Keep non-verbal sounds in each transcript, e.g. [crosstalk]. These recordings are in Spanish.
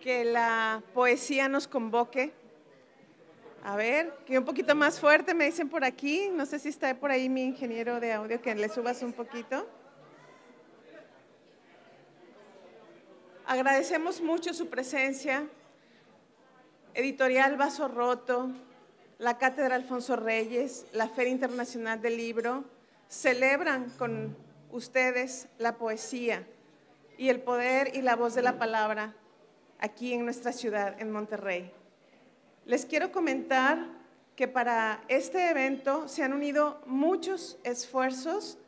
que la poesía nos convoque. A ver, que un poquito más fuerte me dicen por aquí. No sé si está por ahí mi ingeniero de audio, que le subas un poquito. Agradecemos mucho su presencia. Editorial Vaso Roto, la Cátedra Alfonso Reyes, la Feria Internacional del Libro, celebran con ustedes la poesía y el poder y la voz de la palabra aquí en nuestra ciudad, en Monterrey. Les quiero comentar que para este evento se han unido muchos esfuerzos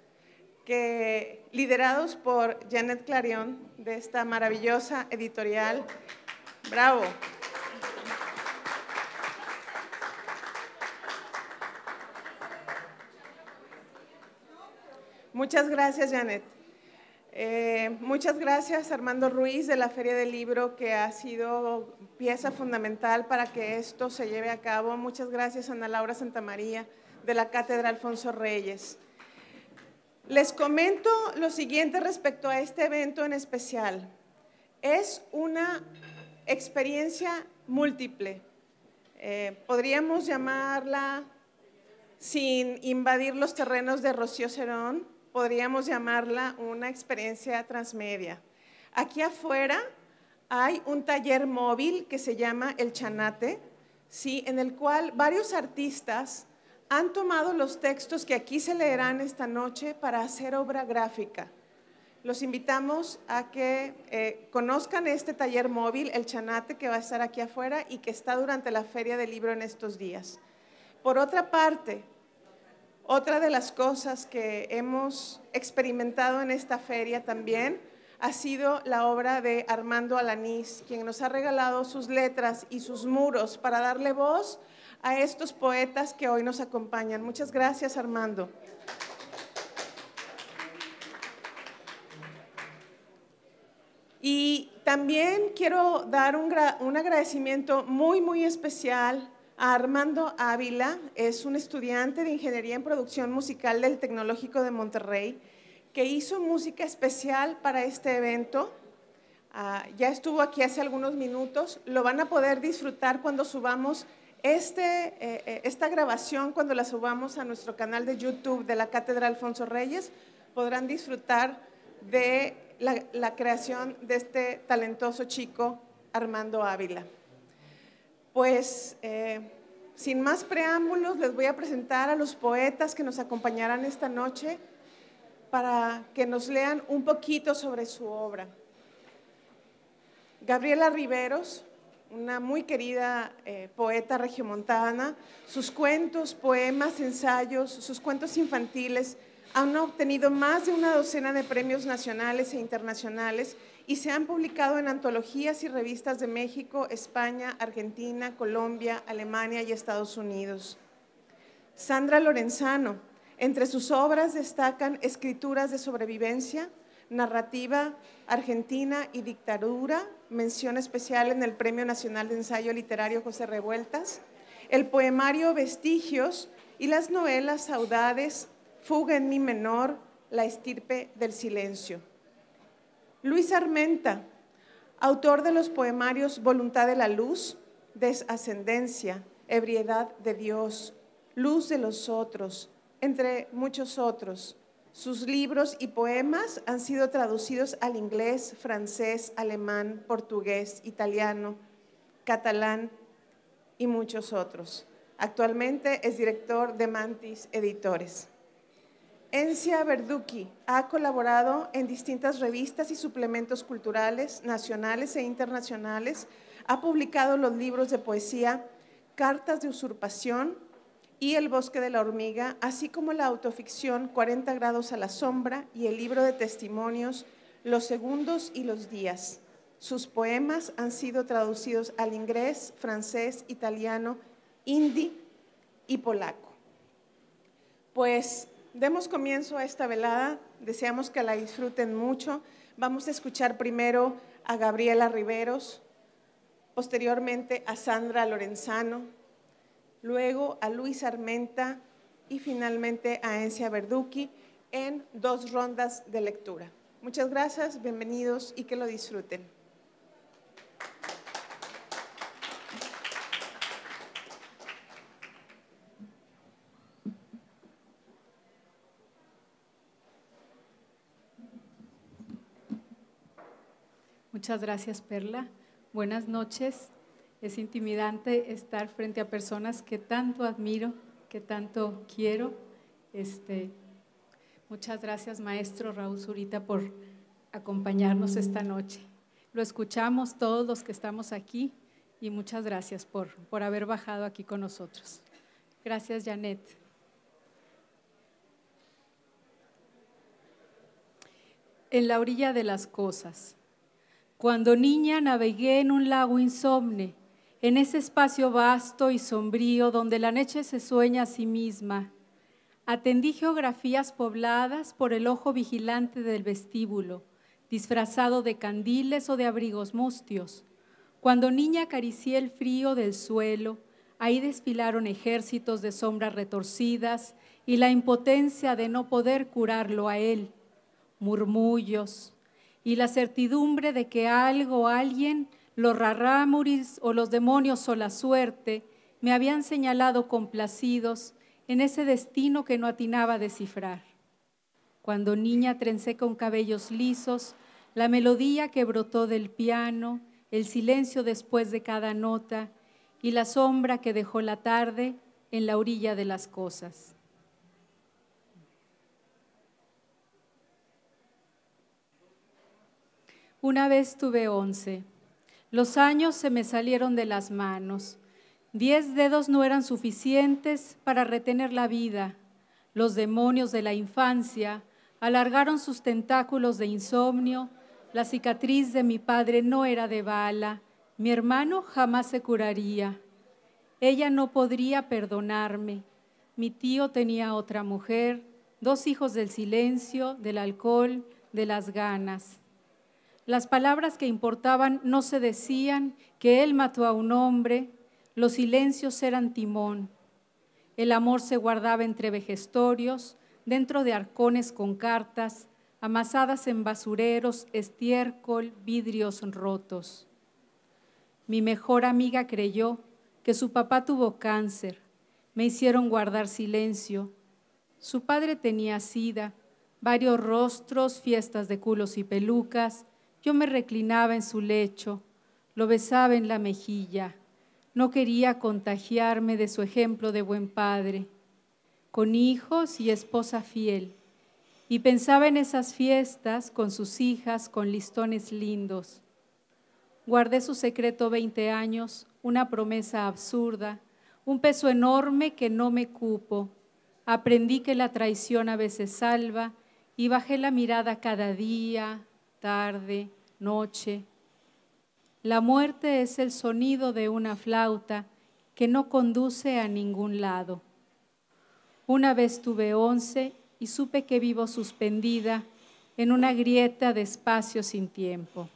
que, liderados por Janet Clarion de esta maravillosa editorial. Bravo. Muchas gracias, Janet. Eh, muchas gracias Armando Ruiz de la Feria del Libro que ha sido pieza fundamental para que esto se lleve a cabo. Muchas gracias Ana Laura Santamaría de la Cátedra Alfonso Reyes. Les comento lo siguiente respecto a este evento en especial. Es una experiencia múltiple. Eh, podríamos llamarla sin invadir los terrenos de Rocío Cerón, podríamos llamarla una experiencia transmedia. Aquí afuera hay un taller móvil que se llama El Chanate, ¿sí? en el cual varios artistas han tomado los textos que aquí se leerán esta noche para hacer obra gráfica. Los invitamos a que eh, conozcan este taller móvil, El Chanate, que va a estar aquí afuera y que está durante la Feria del Libro en estos días. Por otra parte, otra de las cosas que hemos experimentado en esta feria también ha sido la obra de Armando Alanís, quien nos ha regalado sus letras y sus muros para darle voz a estos poetas que hoy nos acompañan. Muchas gracias, Armando. Y también quiero dar un, un agradecimiento muy, muy especial Armando Ávila es un estudiante de Ingeniería en Producción Musical del Tecnológico de Monterrey que hizo música especial para este evento. Ah, ya estuvo aquí hace algunos minutos. Lo van a poder disfrutar cuando subamos este, eh, eh, esta grabación, cuando la subamos a nuestro canal de YouTube de la Cátedra Alfonso Reyes. Podrán disfrutar de la creación de este talentoso chico, Armando Ávila. Pues eh, sin más preámbulos, les voy a presentar a los poetas que nos acompañarán esta noche para que nos lean un poquito sobre su obra. Gabriela Riveros, una muy querida eh, poeta regiomontana, sus cuentos, poemas, ensayos, sus cuentos infantiles han obtenido más de una docena de premios nacionales e internacionales y se han publicado en antologías y revistas de México, España, Argentina, Colombia, Alemania y Estados Unidos. Sandra Lorenzano, entre sus obras destacan escrituras de sobrevivencia, narrativa argentina y dictadura, mención especial en el Premio Nacional de Ensayo Literario José Revueltas, el poemario Vestigios y las novelas Saudades, Fuga en mi menor, La estirpe del silencio. Luis Armenta, autor de los poemarios Voluntad de la Luz, Desascendencia, Ebriedad de Dios, Luz de los Otros, entre muchos otros. Sus libros y poemas han sido traducidos al inglés, francés, alemán, portugués, italiano, catalán y muchos otros. Actualmente es director de Mantis Editores. Encia Verducci ha colaborado en distintas revistas y suplementos culturales nacionales e internacionales. Ha publicado los libros de poesía Cartas de Usurpación y El Bosque de la Hormiga, así como la autoficción 40 grados a la sombra y el libro de testimonios Los Segundos y los Días. Sus poemas han sido traducidos al inglés, francés, italiano, hindi y polaco. Pues demos comienzo a esta velada. Deseamos que la disfruten mucho. Vamos a escuchar primero a Gabriela Riveros, posteriormente a Sandra Lorenzano, luego a Luis Armenta y finalmente a Encia Verduki en dos rondas de lectura. Muchas gracias, bienvenidos y que lo disfruten. Muchas gracias, Perla. Buenas noches. Es intimidante estar frente a personas que tanto admiro, que tanto quiero. Este, muchas gracias, maestro Raúl Zurita, por acompañarnos esta noche. Lo escuchamos todos los que estamos aquí y muchas gracias por, por haber bajado aquí con nosotros. Gracias, Janet. En la orilla de las cosas. Cuando niña navegué en un lago insomne, en ese espacio vasto y sombrío donde la noche se sueña a sí misma. Atendí geografías pobladas por el ojo vigilante del vestíbulo, disfrazado de candiles o de abrigos mustios. Cuando niña acaricié el frío del suelo, ahí desfilaron ejércitos de sombras retorcidas y la impotencia de no poder curarlo a él. Murmullos, y la certidumbre de que algo, alguien, los raramuris o los demonios o la suerte me habían señalado complacidos en ese destino que no atinaba a descifrar. Cuando niña trencé con cabellos lisos la melodía que brotó del piano, el silencio después de cada nota y la sombra que dejó la tarde en la orilla de las cosas. Una vez tuve once. Los años se me salieron de las manos. Diez dedos no eran suficientes para retener la vida. Los demonios de la infancia alargaron sus tentáculos de insomnio. La cicatriz de mi padre no era de bala. Mi hermano jamás se curaría. Ella no podría perdonarme. Mi tío tenía otra mujer, dos hijos del silencio, del alcohol, de las ganas. Las palabras que importaban no se decían que él mató a un hombre, los silencios eran timón. El amor se guardaba entre vejestorios, dentro de arcones con cartas, amasadas en basureros, estiércol, vidrios rotos. Mi mejor amiga creyó que su papá tuvo cáncer. Me hicieron guardar silencio. Su padre tenía sida, varios rostros, fiestas de culos y pelucas, yo me reclinaba en su lecho, lo besaba en la mejilla. No quería contagiarme de su ejemplo de buen padre, con hijos y esposa fiel. Y pensaba en esas fiestas con sus hijas, con listones lindos. Guardé su secreto 20 años, una promesa absurda, un peso enorme que no me cupo. Aprendí que la traición a veces salva y bajé la mirada cada día, tarde, noche. La muerte es el sonido de una flauta que no conduce a ningún lado. Una vez tuve once y supe que vivo suspendida en una grieta de espacio sin tiempo.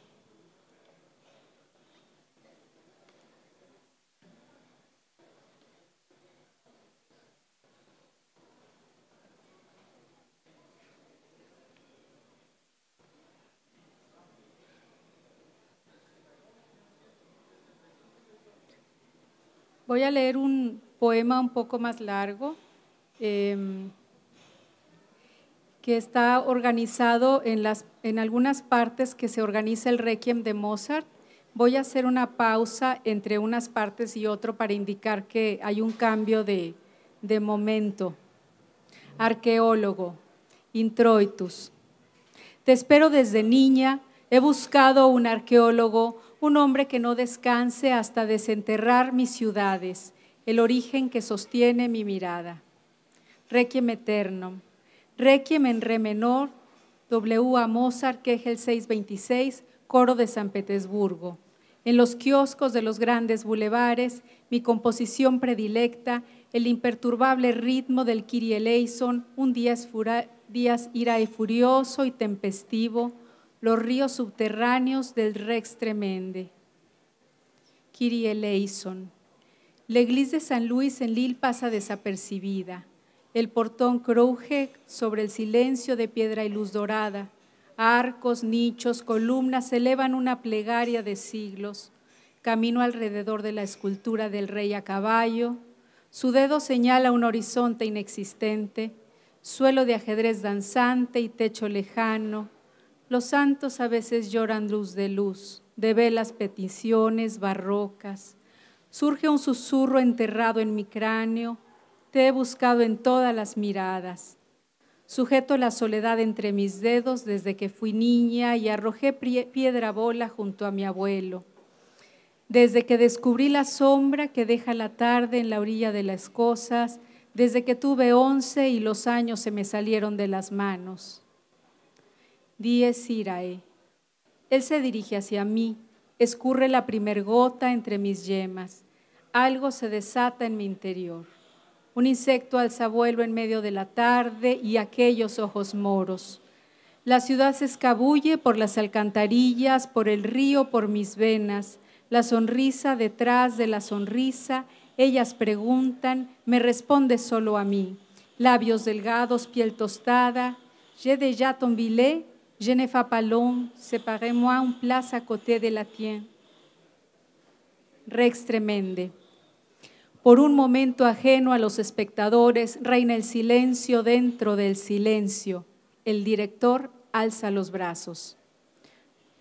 Voy a leer un poema un poco más largo em, que está organizado en, algunas partes que se organiza el requiem de Mozart. Voy a hacer una pausa entre unas partes y otro para indicar que hay un cambio de momento. Arqueólogo, introitus. Te espero desde niña, he buscado un arqueólogo, un hombre que no descanse hasta desenterrar mis ciudades, el origen que sostiene mi mirada. Requiem eterno, requiem en re menor, A. Mozart, Kegel 626, Coro de San Petersburgo. En los kioscos de los grandes bulevares, mi composición predilecta, el imperturbable ritmo del Kiri eleison, un día, día ira y furioso y tempestivo, los ríos subterráneos del Rex Tremende. Kirie eleison. La iglesia de San Luis en Lille pasa desapercibida. El portón cruje sobre el silencio de piedra y luz dorada. Arcos, nichos, columnas elevan una plegaria de siglos. Camino alrededor de la escultura del rey a caballo. Su dedo señala un horizonte inexistente, suelo de ajedrez danzante y techo lejano, los santos a veces lloran luz de luz, de velas peticiones barrocas. Surge un susurro enterrado en mi cráneo, te he buscado en todas las miradas. Sujeto la soledad entre mis dedos desde que fui niña y arrojé piedra bola junto a mi abuelo. Desde que descubrí la sombra que deja la tarde en la orilla de las cosas, desde que tuve once y los años se me salieron de las manos. Diez, irae. Él se dirige hacia mí, escurre la primer gota entre mis yemas. Algo se desata en mi interior. Un insecto alza vuelo en medio de la tarde y aquellos ojos moros. La ciudad se escabulle por las alcantarillas, por el río, por mis venas. La sonrisa detrás de la sonrisa, ellas preguntan, me responde solo a mí. Labios delgados, piel tostada, je de ya tombilé, Je Palon, fais séparez-moi place à côté de la tienne. Rex tremende. Por un momento ajeno a los espectadores, reina el silencio dentro del silencio. El director alza los brazos.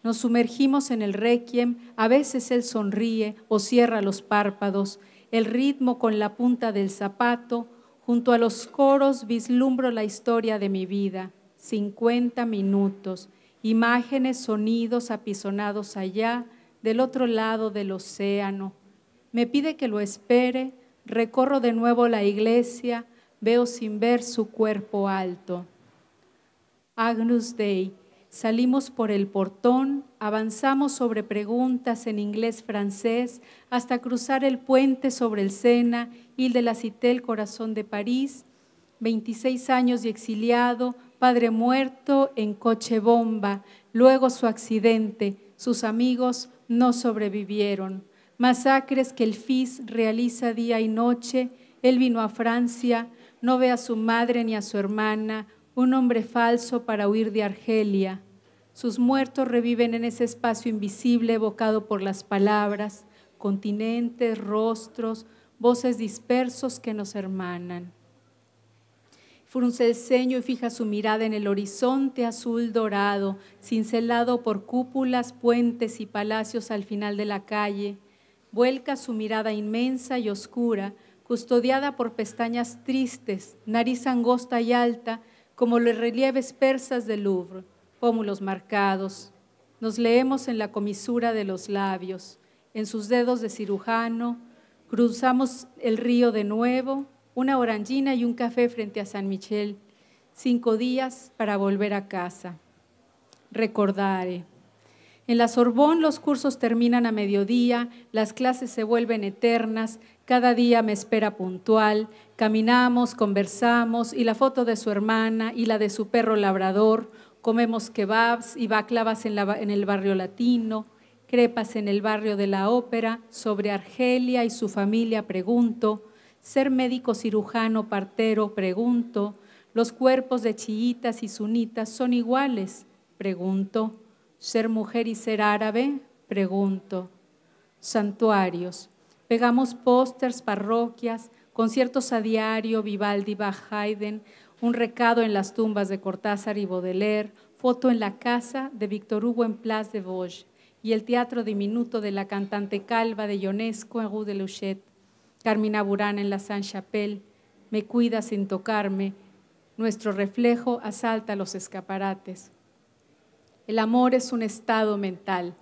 Nos sumergimos en el requiem, a veces él sonríe o cierra los párpados, el ritmo con la punta del zapato, junto a los coros vislumbro la historia de mi vida 50 minutos, imágenes, sonidos apisonados allá, del otro lado del océano. Me pide que lo espere, recorro de nuevo la iglesia, veo sin ver su cuerpo alto. Agnus Dei, salimos por el portón, avanzamos sobre preguntas en inglés-francés hasta cruzar el puente sobre el Sena, y de la Cité, el corazón de París, 26 años y exiliado, padre muerto en coche bomba, luego su accidente, sus amigos no sobrevivieron. Masacres que el FIS realiza día y noche, él vino a Francia, no ve a su madre ni a su hermana, un hombre falso para huir de Argelia. Sus muertos reviven en ese espacio invisible evocado por las palabras, continentes, rostros, voces dispersos que nos hermanan. Frunce el ceño y fija su mirada en el horizonte azul dorado, cincelado por cúpulas, puentes y palacios al final de la calle. Vuelca su mirada inmensa y oscura, custodiada por pestañas tristes, nariz angosta y alta, como los relieves persas del Louvre, pómulos marcados. Nos leemos en la comisura de los labios, en sus dedos de cirujano, cruzamos el río de nuevo, una orangina y un café frente a San Michel. Cinco días para volver a casa. Recordaré. En la Sorbón los cursos terminan a mediodía, las clases se vuelven eternas, cada día me espera puntual, caminamos, conversamos y la foto de su hermana y la de su perro labrador, comemos kebabs y baclavas en el barrio latino, crepas en el barrio de la ópera, sobre Argelia y su familia pregunto, ser médico cirujano, partero, pregunto, los cuerpos de chiitas y sunitas son iguales, pregunto, ser mujer y ser árabe, pregunto, santuarios, pegamos pósters, parroquias, conciertos a diario, Vivaldi, Bach, Haydn, un recado en las tumbas de Cortázar y Baudelaire, foto en la casa de Victor Hugo en Place de Vosges y el teatro diminuto de la cantante calva de Ionesco en Rue de Luchet. Carmina Burán en la San Chapelle, me cuida sin tocarme, nuestro reflejo asalta los escaparates. El amor es un estado mental,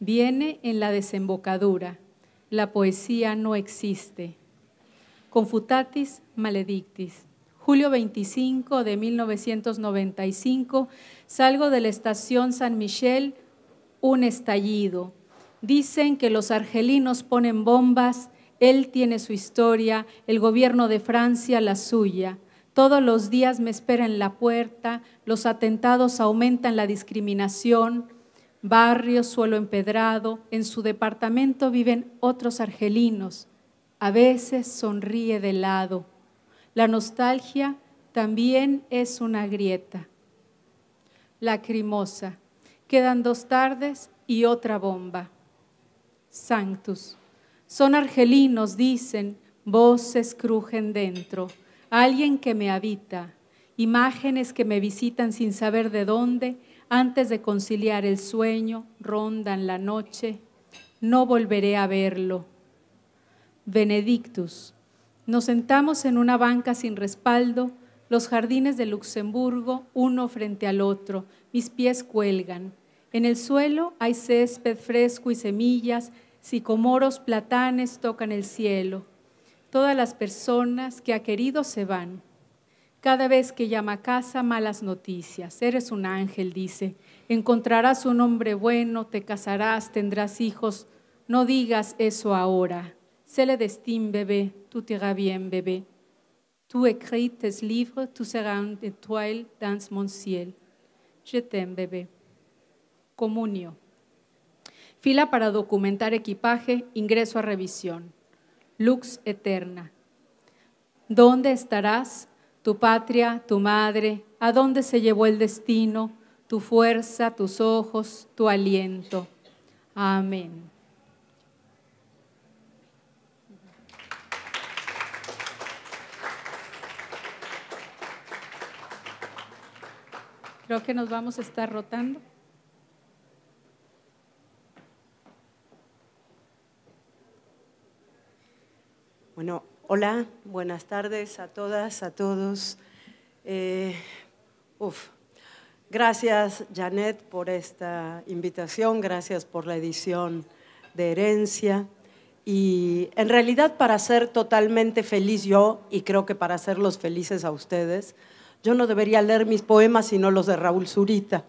viene en la desembocadura, la poesía no existe. Confutatis maledictis. Julio 25 de 1995, salgo de la estación San Michel, un estallido. Dicen que los argelinos ponen bombas él tiene su historia, el gobierno de Francia la suya. Todos los días me espera en la puerta, los atentados aumentan la discriminación, barrio, suelo empedrado, en su departamento viven otros argelinos. A veces sonríe de lado. La nostalgia también es una grieta. Lacrimosa. Quedan dos tardes y otra bomba. Sanctus. Son argelinos, dicen, voces crujen dentro, alguien que me habita, imágenes que me visitan sin saber de dónde, antes de conciliar el sueño, rondan la noche, no volveré a verlo. Benedictus, nos sentamos en una banca sin respaldo, los jardines de Luxemburgo, uno frente al otro, mis pies cuelgan. En el suelo hay césped fresco y semillas, si comoros platanes tocan el cielo. Todas las personas que ha querido se van. Cada vez que llama a casa, malas noticias. Eres un ángel, dice. Encontrarás un hombre bueno, te casarás, tendrás hijos. No digas eso ahora. Sele le bebé, tú te irás bien, bebé Tu écris livres, tu seras de étoile dans mon ciel. Je t'aime, bebé Comunio fila para documentar equipaje, ingreso a revisión. Lux eterna. ¿Dónde estarás? Tu patria, tu madre, ¿a dónde se llevó el destino? Tu fuerza, tus ojos, tu aliento. Amén. Creo que nos vamos a estar rotando. Bueno, hola, buenas tardes a todas, a todos. Eh, gracias, Janet, por esta invitación, gracias por la edición de Herencia. Y en realidad para ser totalmente feliz yo, y creo que para hacerlos felices a ustedes, yo no debería leer mis poemas sino los de Raúl Zurita,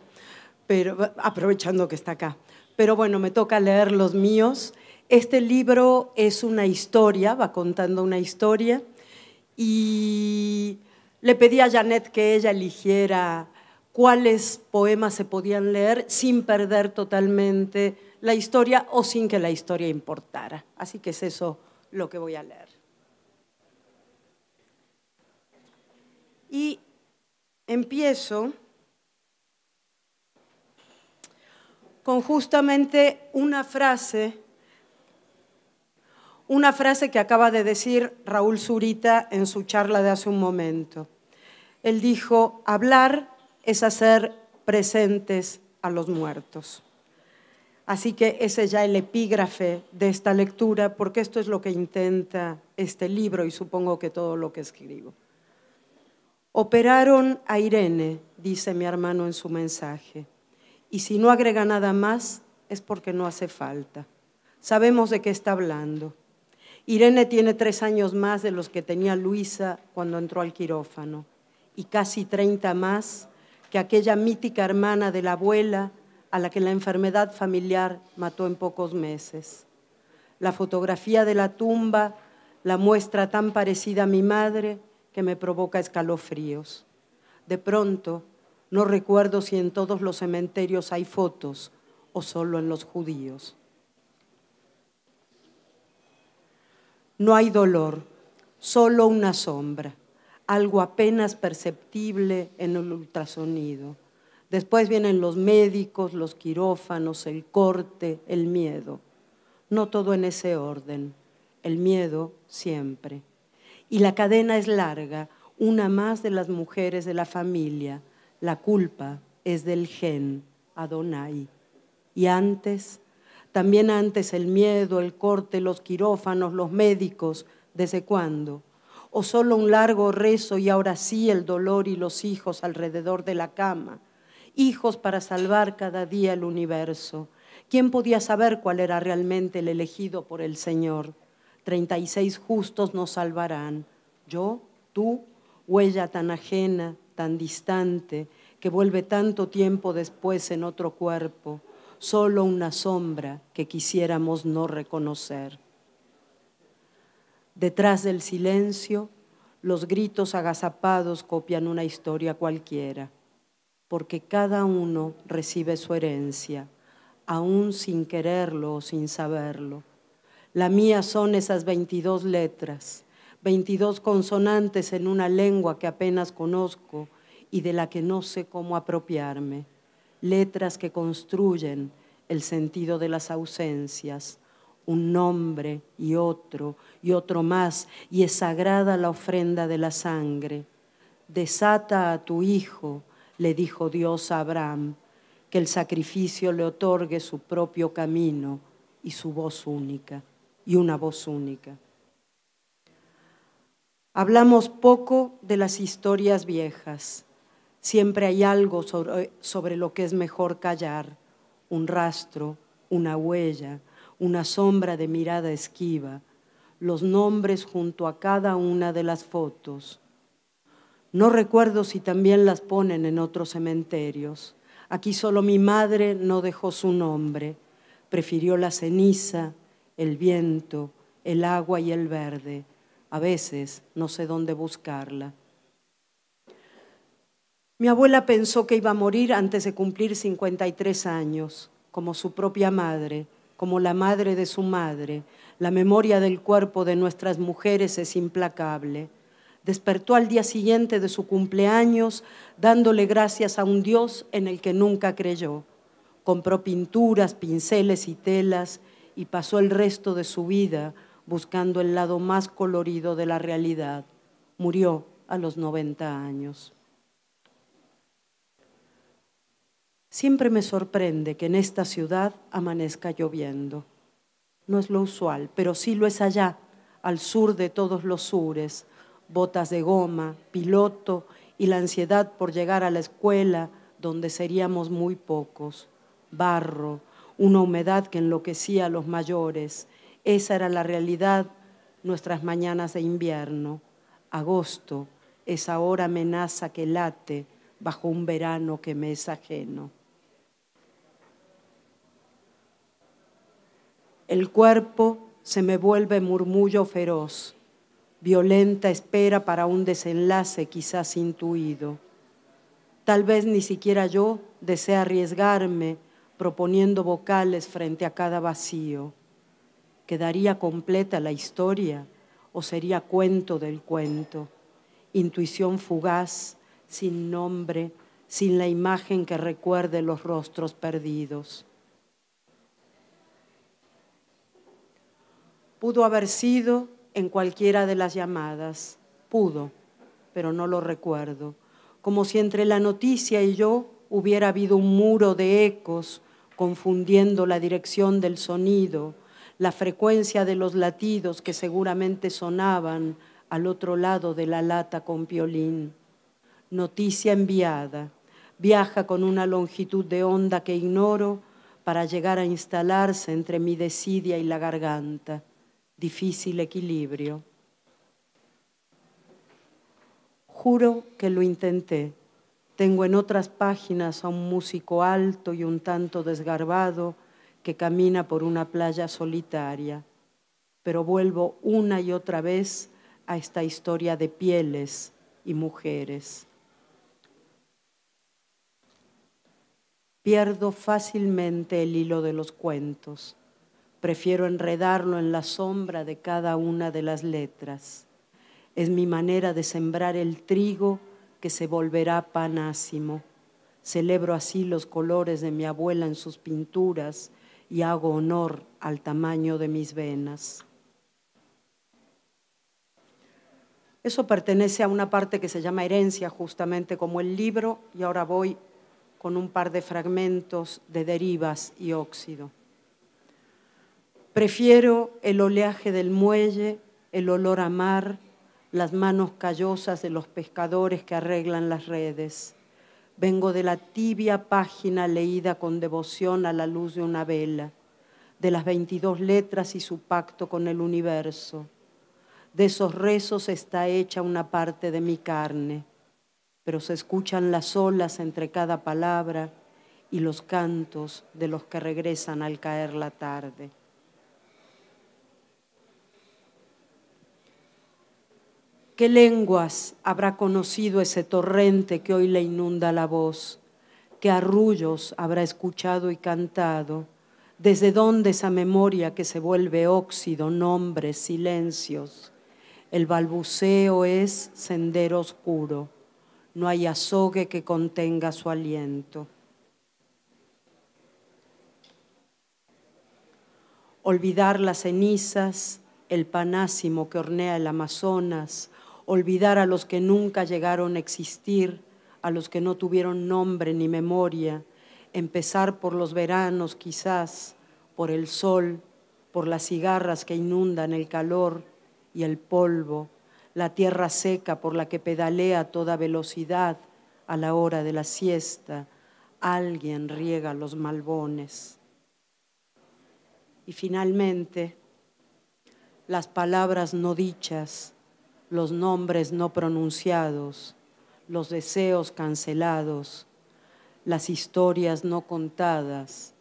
pero, aprovechando que está acá. Pero bueno, me toca leer los míos este libro es una historia, va contando una historia, y le pedí a Janet que ella eligiera cuáles poemas se podían leer sin perder totalmente la historia o sin que la historia importara. Así que es eso lo que voy a leer. Y empiezo con justamente una frase una frase que acaba de decir Raúl Zurita en su charla de hace un momento. Él dijo, hablar es hacer presentes a los muertos. Así que ese ya el epígrafe de esta lectura, porque esto es lo que intenta este libro y supongo que todo lo que escribo. Operaron a Irene, dice mi hermano en su mensaje, y si no agrega nada más es porque no hace falta. Sabemos de qué está hablando. Irene tiene tres años más de los que tenía Luisa cuando entró al quirófano y casi treinta más que aquella mítica hermana de la abuela a la que la enfermedad familiar mató en pocos meses. La fotografía de la tumba la muestra tan parecida a mi madre que me provoca escalofríos. De pronto, no recuerdo si en todos los cementerios hay fotos o solo en los judíos. No hay dolor, solo una sombra, algo apenas perceptible en el ultrasonido. Después vienen los médicos, los quirófanos, el corte, el miedo. No todo en ese orden, el miedo siempre. Y la cadena es larga, una más de las mujeres de la familia. La culpa es del gen, Adonai. Y antes también antes el miedo, el corte, los quirófanos, los médicos, ¿desde cuándo? O solo un largo rezo y ahora sí el dolor y los hijos alrededor de la cama. Hijos para salvar cada día el universo. ¿Quién podía saber cuál era realmente el elegido por el Señor? Treinta y seis justos nos salvarán. Yo, tú, huella tan ajena, tan distante, que vuelve tanto tiempo después en otro cuerpo solo una sombra que quisiéramos no reconocer. Detrás del silencio, los gritos agazapados copian una historia cualquiera, porque cada uno recibe su herencia, aún sin quererlo o sin saberlo. La mía son esas 22 letras, 22 consonantes en una lengua que apenas conozco y de la que no sé cómo apropiarme letras que construyen el sentido de las ausencias, un nombre y otro y otro más, y es sagrada la ofrenda de la sangre. Desata a tu hijo, le dijo Dios a Abraham, que el sacrificio le otorgue su propio camino y su voz única, y una voz única. Hablamos poco de las historias viejas, Siempre hay algo eh, sobre, lo que es mejor callar, un rastro, una huella, una sombra de mirada esquiva, los nombres junto a cada una de las fotos. No recuerdo si también las ponen en otros cementerios. Aquí solo mi madre no dejó su nombre, prefirió la ceniza, el viento, el agua y el verde. A veces no sé dónde buscarla. Mi abuela pensó que iba a morir antes de cumplir 53 años, como su propia madre, como la madre de su madre. La memoria del cuerpo de nuestras mujeres es implacable. Despertó al día siguiente de su cumpleaños dándole gracias a un Dios en el que nunca creyó. Compró pinturas, pinceles y telas y pasó el resto de su vida buscando el lado más colorido de la realidad. Murió a los 90 años. Siempre me sorprende que en esta ciudad amanezca lloviendo. No es lo usual, pero sí lo es allá, al sur de todos los sures. Botas de goma, piloto y la ansiedad por llegar a la escuela, donde seríamos muy pocos. Barro, una humedad que enloquecía a los mayores. Esa era la realidad nuestras mañanas de invierno. Agosto, esa hora amenaza que late bajo un verano que me es ajeno. El cuerpo se me vuelve murmullo feroz, violenta espera para un desenlace quizás intuido. Tal vez ni siquiera yo desea arriesgarme proponiendo vocales frente a cada vacío. ¿Quedaría completa la historia o sería cuento del cuento? Intuición fugaz, sin nombre, sin la imagen que recuerde los rostros perdidos. Pudo haber sido en cualquiera de las llamadas, pudo, pero no lo recuerdo, como si entre la noticia y yo hubiera habido un muro de ecos confundiendo la dirección del sonido, la frecuencia de los latidos que seguramente sonaban al otro lado de la lata con violín. Noticia enviada, viaja con una longitud de onda que ignoro para llegar a instalarse entre mi desidia y la garganta difícil equilibrio. Juro que lo intenté. Tengo en otras páginas a un músico alto y un tanto desgarbado que camina por una playa solitaria, pero vuelvo una y otra vez a esta historia de pieles y mujeres. Pierdo fácilmente el hilo de los cuentos Prefiero enredarlo en la sombra de cada una de las letras. Es mi manera de sembrar el trigo que se volverá panásimo. Celebro así los colores de mi abuela en sus pinturas y hago honor al tamaño de mis venas. Eso pertenece a una parte que se llama herencia, justamente como el libro, y ahora voy con un par de fragmentos de derivas y óxido. Prefiero el oleaje del muelle, el olor a mar, las manos callosas de los pescadores que arreglan las redes. Vengo de la tibia página leída con devoción a la luz de una vela, de las 22 letras y su pacto con el universo. De esos rezos está hecha una parte de mi carne, pero se escuchan las olas entre cada palabra y los cantos de los que regresan al caer la tarde. ¿Qué lenguas habrá conocido ese torrente que hoy le inunda la voz? ¿Qué arrullos habrá escuchado y cantado? ¿Desde dónde esa memoria que se vuelve óxido, nombres, silencios? El balbuceo es sendero oscuro, no hay azogue que contenga su aliento. Olvidar las cenizas, el panásimo que hornea el Amazonas, olvidar a los que nunca llegaron a existir, a los que no tuvieron nombre ni memoria, empezar por los veranos quizás, por el sol, por las cigarras que inundan el calor y el polvo, la tierra seca por la que pedalea toda velocidad a la hora de la siesta, alguien riega los malbones. Y finalmente, las palabras no dichas, los nombres no pronunciados, los deseos cancelados, las historias no contadas,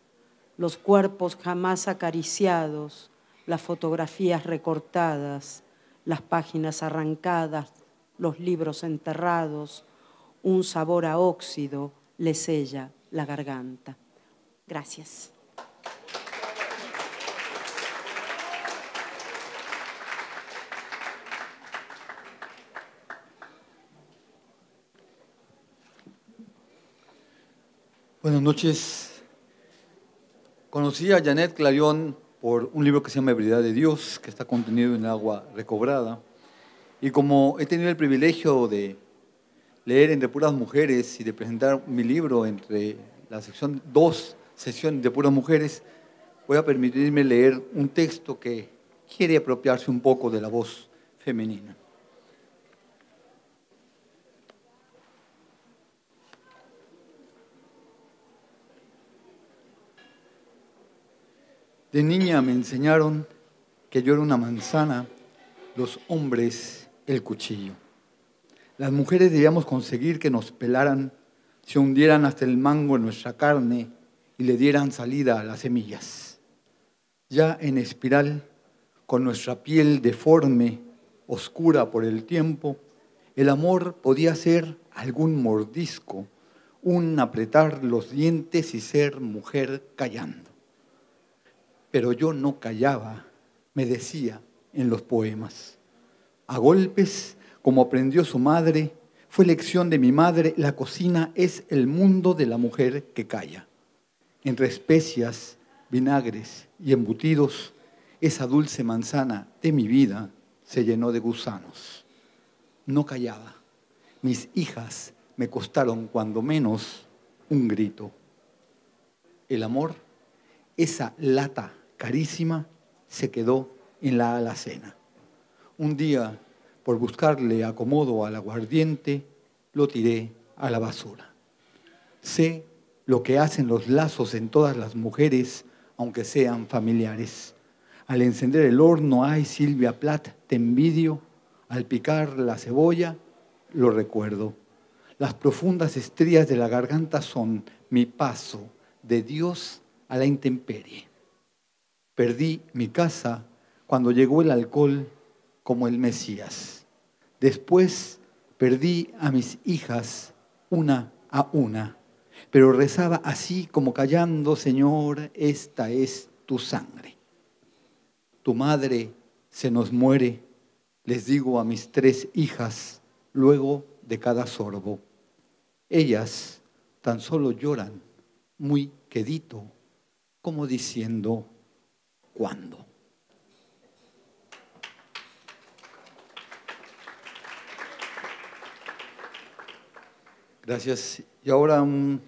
los cuerpos jamás acariciados, las fotografías recortadas, las páginas arrancadas, los libros enterrados, un sabor a óxido le sella la garganta. Gracias. Buenas noches. Conocí a Janet Clarion por un libro que se llama Habilidad de Dios, que está contenido en agua recobrada. Y como he tenido el privilegio de leer entre puras mujeres y de presentar mi libro entre la sección 2, sesión de puras mujeres, voy a permitirme leer un texto que quiere apropiarse un poco de la voz femenina. De niña me enseñaron que yo era una manzana, los hombres el cuchillo. Las mujeres debíamos conseguir que nos pelaran, se hundieran hasta el mango en nuestra carne y le dieran salida a las semillas. Ya en espiral, con nuestra piel deforme, oscura por el tiempo, el amor podía ser algún mordisco, un apretar los dientes y ser mujer callando pero yo no callaba, me decía en los poemas. A golpes, como aprendió su madre, fue lección de mi madre, la cocina es el mundo de la mujer que calla. Entre especias, vinagres y embutidos, esa dulce manzana de mi vida se llenó de gusanos. No callaba. Mis hijas me costaron cuando menos un grito. El amor, esa lata carísima se quedó en la alacena. Un día, por buscarle acomodo al aguardiente, lo tiré a la basura. Sé lo que hacen los lazos en todas las mujeres, aunque sean familiares. Al encender el horno, ay Silvia platte te envidio. Al picar la cebolla, lo recuerdo. Las profundas estrías de la garganta son mi paso de Dios a la intemperie. Perdí mi casa cuando llegó el alcohol como el Mesías. Después perdí a mis hijas una a una, pero rezaba así como callando, Señor, esta es tu sangre. Tu madre se nos muere, les digo a mis tres hijas, luego de cada sorbo. Ellas tan solo lloran, muy quedito, como diciendo, cuándo. Gracias. Y ahora un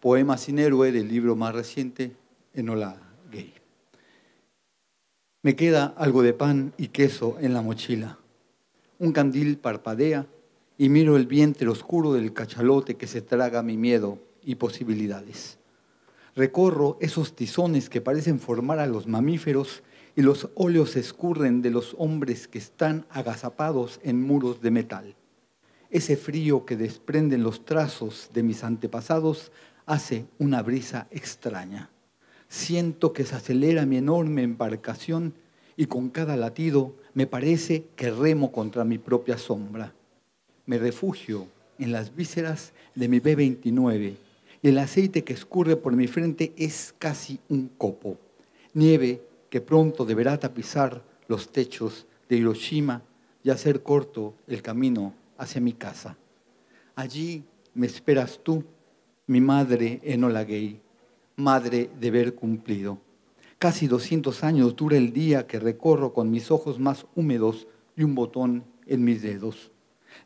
poema sin héroe del libro más reciente, Enola Gay. Me queda algo de pan y queso en la mochila. Un candil parpadea y miro el vientre oscuro del cachalote que se traga mi miedo y posibilidades. Recorro esos tizones que parecen formar a los mamíferos y los óleos escurren de los hombres que están agazapados en muros de metal. Ese frío que desprenden los trazos de mis antepasados hace una brisa extraña. Siento que se acelera mi enorme embarcación y con cada latido me parece que remo contra mi propia sombra. Me refugio en las vísceras de mi B-29 el aceite que escurre por mi frente es casi un copo. Nieve que pronto deberá tapizar los techos de Hiroshima y hacer corto el camino hacia mi casa. Allí me esperas tú, mi madre en Gay, madre de ver cumplido. Casi 200 años dura el día que recorro con mis ojos más húmedos y un botón en mis dedos.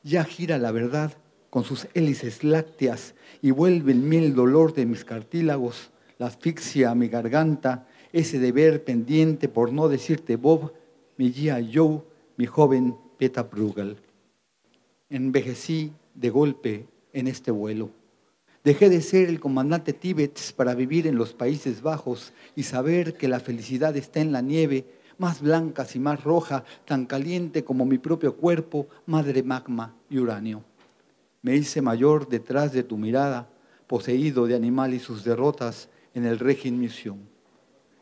Ya gira la verdad con sus hélices lácteas y vuelve en mí el dolor de mis cartílagos, la asfixia a mi garganta, ese deber pendiente por no decirte Bob, mi guía Joe, mi joven Peta Bruegel. Envejecí de golpe en este vuelo. Dejé de ser el comandante Tíbet para vivir en los Países Bajos y saber que la felicidad está en la nieve, más blanca y más roja, tan caliente como mi propio cuerpo, madre magma y uranio me hice mayor detrás de tu mirada, poseído de animal y sus derrotas en el régimen misión.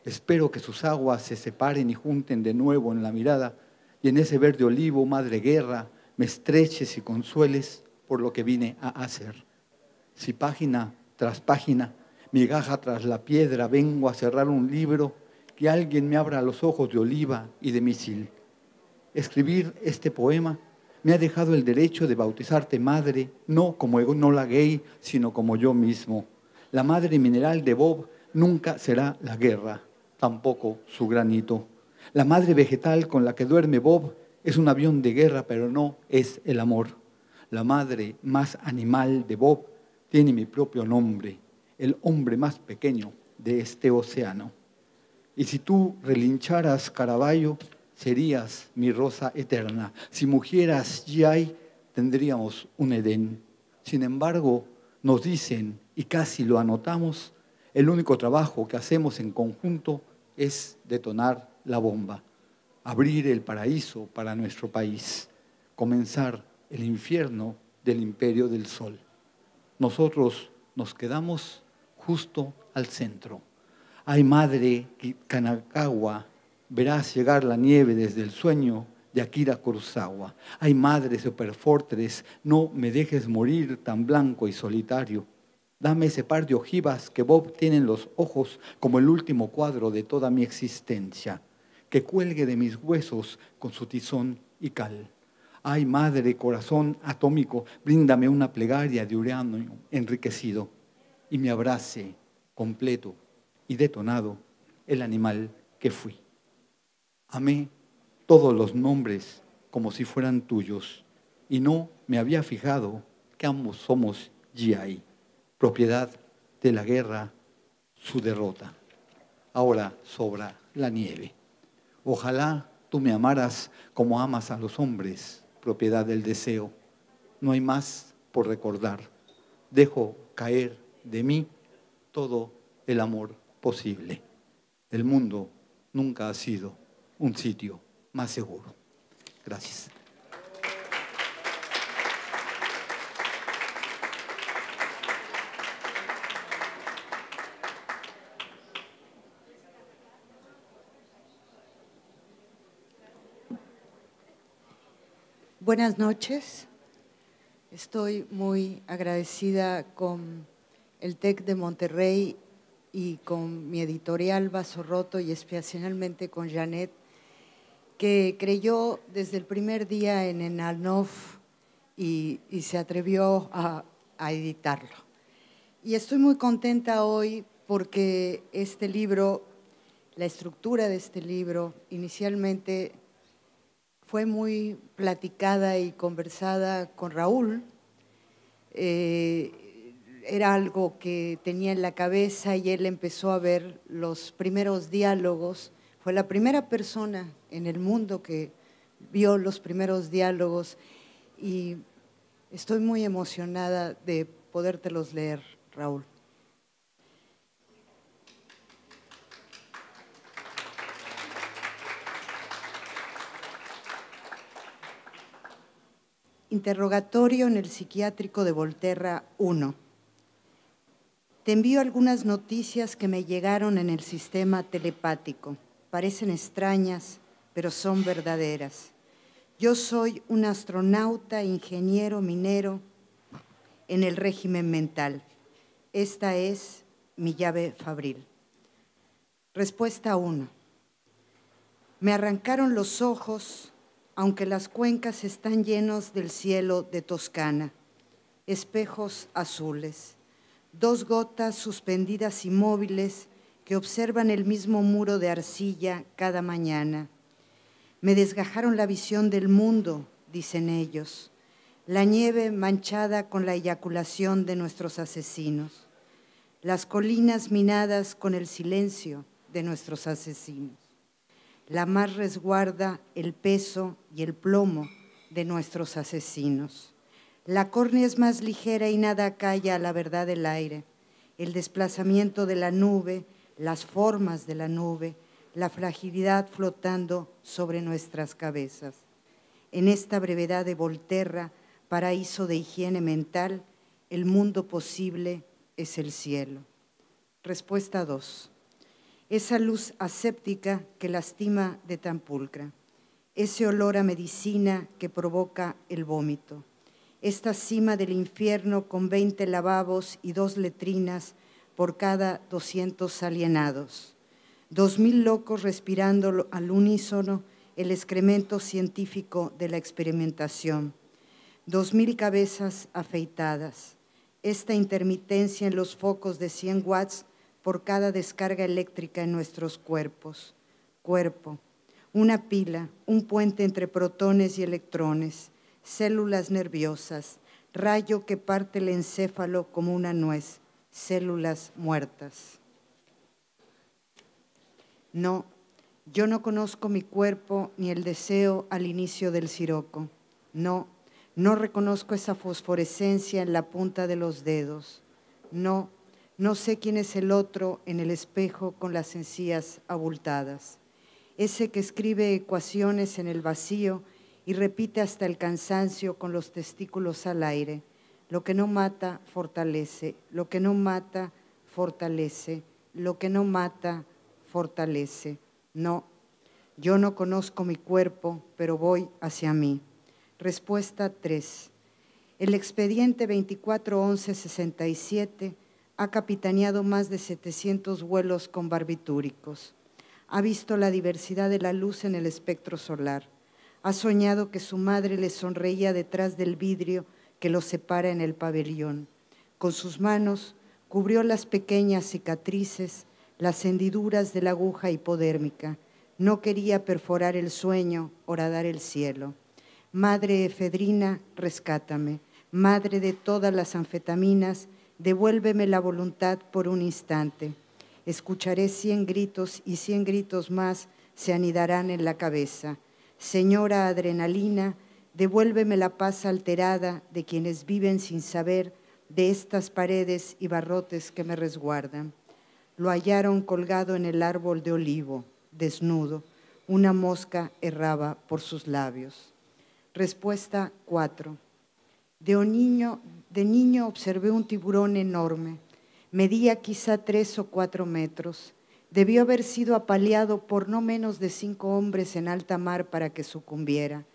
Espero que sus aguas se separen y junten de nuevo en la mirada, y en ese verde olivo, madre guerra, me estreches y consueles por lo que vine a hacer. Si página tras página, migaja tras la piedra, vengo a cerrar un libro, que alguien me abra los ojos de oliva y de misil. Escribir este poema me ha dejado el derecho de bautizarte madre, no como no la gay, sino como yo mismo. La madre mineral de Bob nunca será la guerra, tampoco su granito. La madre vegetal con la que duerme Bob es un avión de guerra, pero no es el amor. La madre más animal de Bob tiene mi propio nombre, el hombre más pequeño de este océano. Y si tú relincharas Caraballo, serías mi rosa eterna. Si ya hay tendríamos un Edén. Sin embargo, nos dicen, y casi lo anotamos, el único trabajo que hacemos en conjunto es detonar la bomba, abrir el paraíso para nuestro país, comenzar el infierno del imperio del sol. Nosotros nos quedamos justo al centro. Hay madre Kanakawa verás llegar la nieve desde el sueño de Akira Kurosawa. Ay, madre superfortres, no me dejes morir tan blanco y solitario. Dame ese par de ojivas que Bob tiene en los ojos como el último cuadro de toda mi existencia, que cuelgue de mis huesos con su tizón y cal. Ay, madre, corazón atómico, bríndame una plegaria de uranio enriquecido y me abrace completo y detonado el animal que fui. Amé todos los nombres como si fueran tuyos y no me había fijado que ambos somos GI, propiedad de la guerra, su derrota. Ahora sobra la nieve. Ojalá tú me amaras como amas a los hombres, propiedad del deseo. No hay más por recordar. Dejo caer de mí todo el amor posible. El mundo nunca ha sido un sitio más seguro. Gracias. Buenas noches. Estoy muy agradecida con el TEC de Monterrey y con mi editorial Vaso Roto y especialmente con Janet que creyó desde el primer día en Enalnov y, y se atrevió a, editarlo. Y estoy muy contenta hoy porque este libro, la estructura de este libro, inicialmente fue muy platicada y conversada con Raúl. Eh, era algo que tenía en la cabeza y él empezó a ver los primeros diálogos fue la primera persona en el mundo que vio los primeros diálogos y estoy muy emocionada de podértelos leer, Raúl. Interrogatorio en el psiquiátrico de Volterra 1. Te envío algunas noticias que me llegaron en el sistema telepático parecen extrañas, pero son verdaderas. Yo soy un astronauta, ingeniero, minero en el régimen mental. Esta es mi llave fabril. Respuesta 1. Me arrancaron los ojos, aunque las cuencas están llenos del cielo de Toscana, espejos azules, dos gotas suspendidas inmóviles observan el mismo muro de arcilla cada mañana. Me desgajaron la visión del mundo, dicen ellos, la nieve manchada con la eyaculación de nuestros asesinos, las colinas minadas con el silencio de nuestros asesinos. La mar resguarda el peso y el plomo de nuestros asesinos. La córnea es más ligera y nada calla a la verdad del aire. El desplazamiento de la nube las formas de la nube, la fragilidad flotando sobre nuestras cabezas. En esta brevedad de Volterra, paraíso de higiene mental, el mundo posible es el cielo. Respuesta 2. Esa luz aséptica que lastima de tan pulcra, ese olor a medicina que provoca el vómito, esta cima del infierno con 20 lavabos y dos letrinas por cada 200 alienados. 2.000 locos respirando al unísono el excremento científico de la experimentación. 2.000 cabezas afeitadas. Esta intermitencia en los focos de 100 watts por cada descarga eléctrica en nuestros cuerpos. Cuerpo, una pila, un puente entre protones y electrones, células nerviosas, rayo que parte el encéfalo como una nuez, células muertas. No, yo no conozco mi cuerpo ni el deseo al inicio del siroco. No, no reconozco esa fosforescencia en la punta de los dedos. No, no sé quién es el otro en el espejo con las encías abultadas. Ese que escribe ecuaciones en el vacío y repite hasta el cansancio con los testículos al aire lo que no mata, fortalece. Lo que no mata, fortalece. Lo que no mata, fortalece. No, yo no conozco mi cuerpo, pero voy hacia mí. Respuesta 3. El expediente 241167 ha capitaneado más de 700 vuelos con barbitúricos. Ha visto la diversidad de la luz en el espectro solar. Ha soñado que su madre le sonreía detrás del vidrio que los separa en el pabellón. Con sus manos cubrió las pequeñas cicatrices, las hendiduras de la aguja hipodérmica. No quería perforar el sueño, horadar el cielo. Madre efedrina, rescátame. Madre de todas las anfetaminas, devuélveme la voluntad por un instante. Escucharé cien gritos y cien gritos más se anidarán en la cabeza. Señora adrenalina, Devuélveme la paz alterada de quienes viven sin saber de estas paredes y barrotes que me resguardan. Lo hallaron colgado en el árbol de olivo, desnudo. Una mosca erraba por sus labios. Respuesta 4. De, niño, de niño observé un tiburón enorme. Medía quizá tres o cuatro metros. Debió haber sido apaleado por no menos de cinco hombres en alta mar para que sucumbiera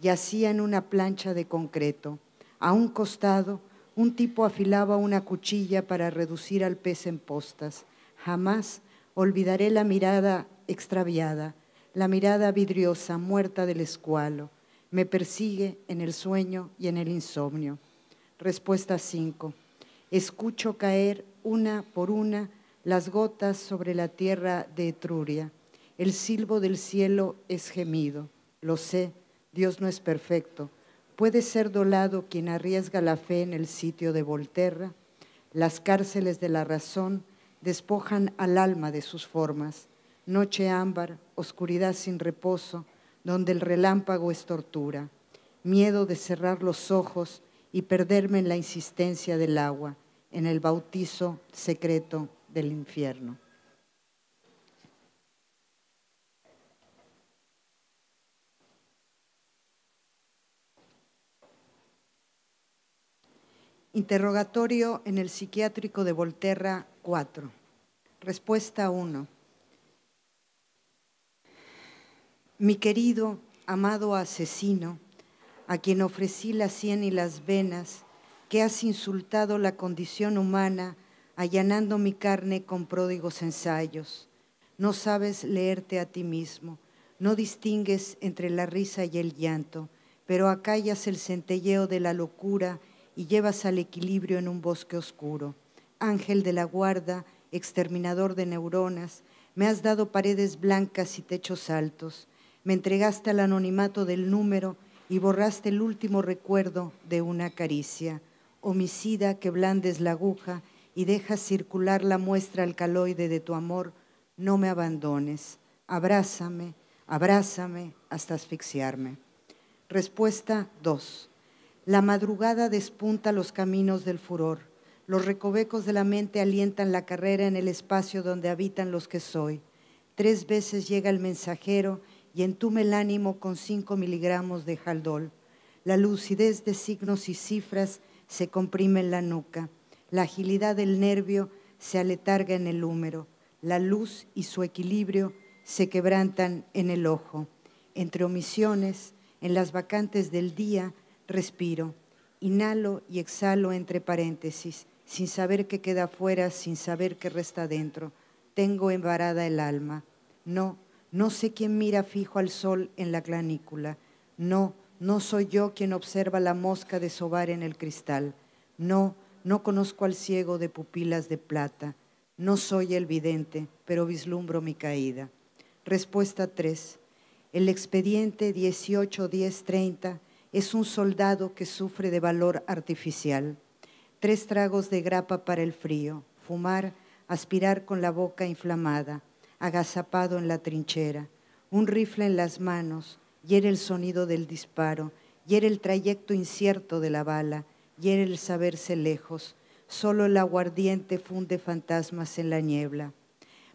yacía en una plancha de concreto. A un costado, un tipo afilaba una cuchilla para reducir al pez en postas. Jamás olvidaré la mirada extraviada, la mirada vidriosa, muerta del escualo. Me persigue en el sueño y en el insomnio. Respuesta 5. Escucho caer una por una las gotas sobre la tierra de Etruria. El silbo del cielo es gemido. Lo sé Dios no es perfecto. Puede ser dolado quien arriesga la fe en el sitio de Volterra. Las cárceles de la razón despojan al alma de sus formas. Noche ámbar, oscuridad sin reposo, donde el relámpago es tortura. Miedo de cerrar los ojos y perderme en la insistencia del agua, en el bautizo secreto del infierno. Interrogatorio en el psiquiátrico de Volterra 4. Respuesta 1. Mi querido, amado asesino, a quien ofrecí la sien y las venas, que has insultado la condición humana, allanando mi carne con pródigos ensayos. No sabes leerte a ti mismo, no distingues entre la risa y el llanto, pero acallas el centelleo de la locura y llevas al equilibrio en un bosque oscuro. Ángel de la guarda, exterminador de neuronas, me has dado paredes blancas y techos altos, me entregaste al anonimato del número y borraste el último recuerdo de una caricia, homicida que blandes la aguja y dejas circular la muestra alcaloide de tu amor, no me abandones, abrázame, abrázame hasta asfixiarme. Respuesta 2. La madrugada despunta los caminos del furor. Los recovecos de la mente alientan la carrera en el espacio donde habitan los que soy. Tres veces llega el mensajero y entume el ánimo con cinco miligramos de jaldol. La lucidez de signos y cifras se comprime en la nuca. La agilidad del nervio se aletarga en el húmero. La luz y su equilibrio se quebrantan en el ojo. Entre omisiones, en las vacantes del día, respiro, inhalo y exhalo entre paréntesis, sin saber qué queda fuera, sin saber qué resta dentro. Tengo embarada el alma. No, no sé quién mira fijo al sol en la clanícula. No, no soy yo quien observa la mosca de sobar en el cristal. No, no conozco al ciego de pupilas de plata. No soy el vidente, pero vislumbro mi caída. Respuesta 3. El expediente 181030 es un soldado que sufre de valor artificial. Tres tragos de grapa para el frío, fumar, aspirar con la boca inflamada, agazapado en la trinchera, un rifle en las manos, hiere el sonido del disparo, hiere el trayecto incierto de la bala, hiere el saberse lejos, solo el aguardiente funde fantasmas en la niebla.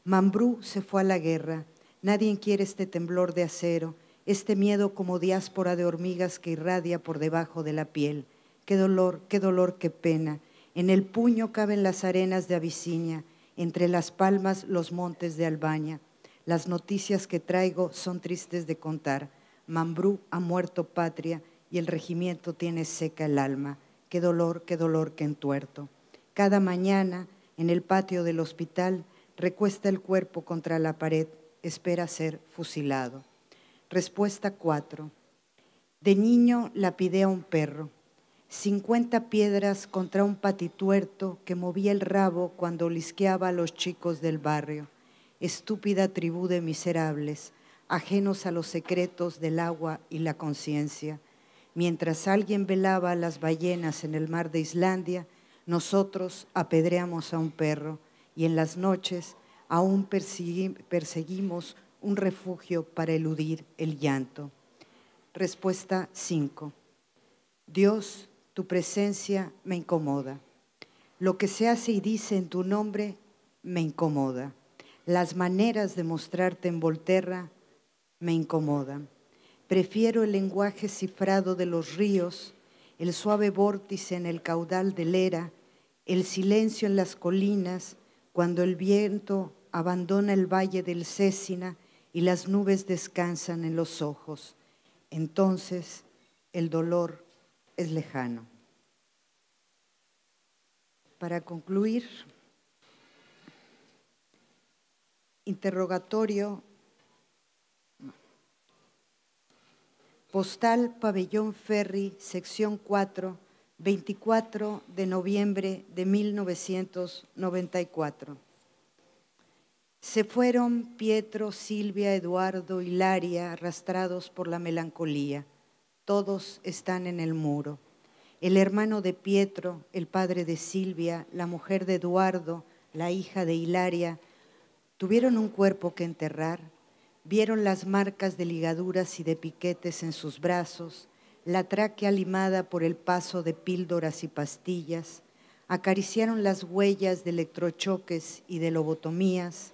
Mambrú se fue a la guerra, nadie quiere este temblor de acero, este miedo como diáspora de hormigas que irradia por debajo de la piel. Qué dolor, qué dolor, qué pena. En el puño caben las arenas de Abisinia, entre las palmas los montes de Albaña. Las noticias que traigo son tristes de contar. Mambrú ha muerto patria y el regimiento tiene seca el alma. Qué dolor, qué dolor, qué entuerto. Cada mañana, en el patio del hospital, recuesta el cuerpo contra la pared, espera ser fusilado. Respuesta 4. De niño lapidé a un perro. 50 piedras contra un patituerto que movía el rabo cuando lisqueaba a los chicos del barrio. Estúpida tribu de miserables, ajenos a los secretos del agua y la conciencia. Mientras alguien velaba las ballenas en el mar de Islandia, nosotros apedreamos a un perro y en las noches aún perseguimos un refugio para eludir el llanto. Respuesta 5. Dios, tu presencia me incomoda. Lo que se hace y dice en tu nombre me incomoda. Las maneras de mostrarte en Volterra me incomodan. Prefiero el lenguaje cifrado de los ríos, el suave vórtice en el caudal del era, el silencio en las colinas, cuando el viento abandona el valle del Césina y las nubes descansan en los ojos. Entonces el dolor es lejano. Para concluir, interrogatorio, postal Pabellón Ferry, sección 4, 24 de noviembre de 1994. Se fueron Pietro, Silvia, Eduardo Hilaria, arrastrados por la melancolía. Todos están en el muro. El hermano de Pietro, el padre de Silvia, la mujer de Eduardo, la hija de Hilaria, tuvieron un cuerpo que enterrar, vieron las marcas de ligaduras y de piquetes en sus brazos, la tráquea limada por el paso de píldoras y pastillas, acariciaron las huellas de electrochoques y de lobotomías,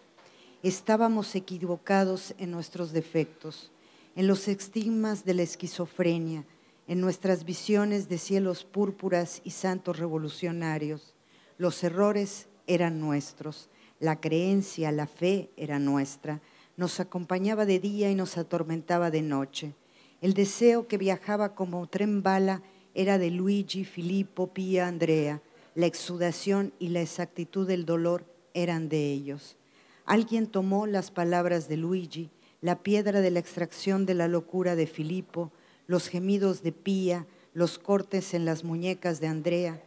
estábamos equivocados en nuestros defectos, en los estigmas de la esquizofrenia, en nuestras visiones de cielos púrpuras y santos revolucionarios. Los errores eran nuestros, la creencia, la fe era nuestra, nos acompañaba de día y nos atormentaba de noche. El deseo que viajaba como tren bala era de Luigi, Filippo, Pía, Andrea. La exudación y la exactitud del dolor eran de ellos. Alguien tomó las palabras de Luigi, la piedra de la extracción de la locura de Filipo, los gemidos de Pía, los cortes en las muñecas de Andrea,